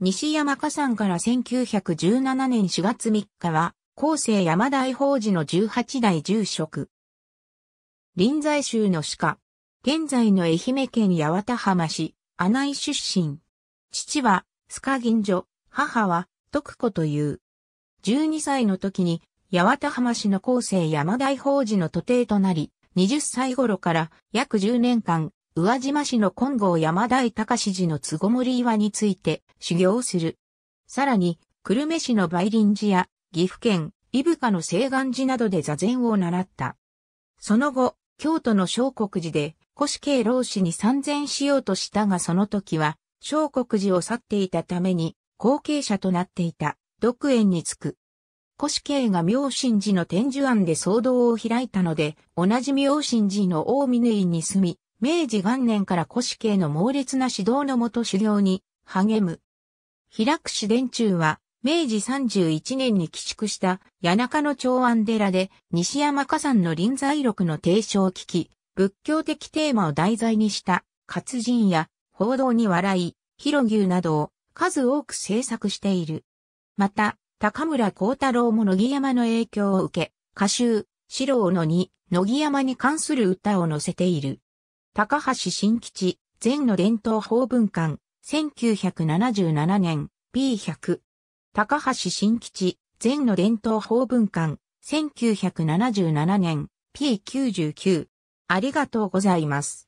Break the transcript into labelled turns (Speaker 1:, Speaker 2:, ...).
Speaker 1: 西山さ山から1917年4月3日は、後世山大法寺の18代住職。臨済宗の鹿。現在の愛媛県八幡浜市、阿内出身。父は、須賀銀女、母は、徳子という。12歳の時に、八幡浜市の後世山大法寺の徒弟となり、20歳頃から約10年間、宇和島市の金剛山大隆寺の都合森岩について修行する。さらに、久留米市の梅林寺や岐阜県、伊深の西岸寺などで座禅を習った。その後、京都の小国寺で、古慶老師に参禅しようとしたがその時は、小国寺を去っていたために、後継者となっていた、独園に着く。古慶が明神寺の天寿庵で騒動を開いたので、同じ明神寺の大峰院に住み、明治元年から古式系の猛烈な指導のもと修行に励む。平久市伝中は、明治31年に寄宿した谷中の長安寺で西山火山の臨在録の提唱を聞き、仏教的テーマを題材にした活人や報道に笑い、広牛などを数多く制作している。また、高村光太郎も野木山の影響を受け、歌集、四郎のに、野木山に関する歌を載せている。高橋新吉、全の伝統法文館、1977年、P100。高橋新吉、全の伝統法文館、1977年、P99。ありがとうございます。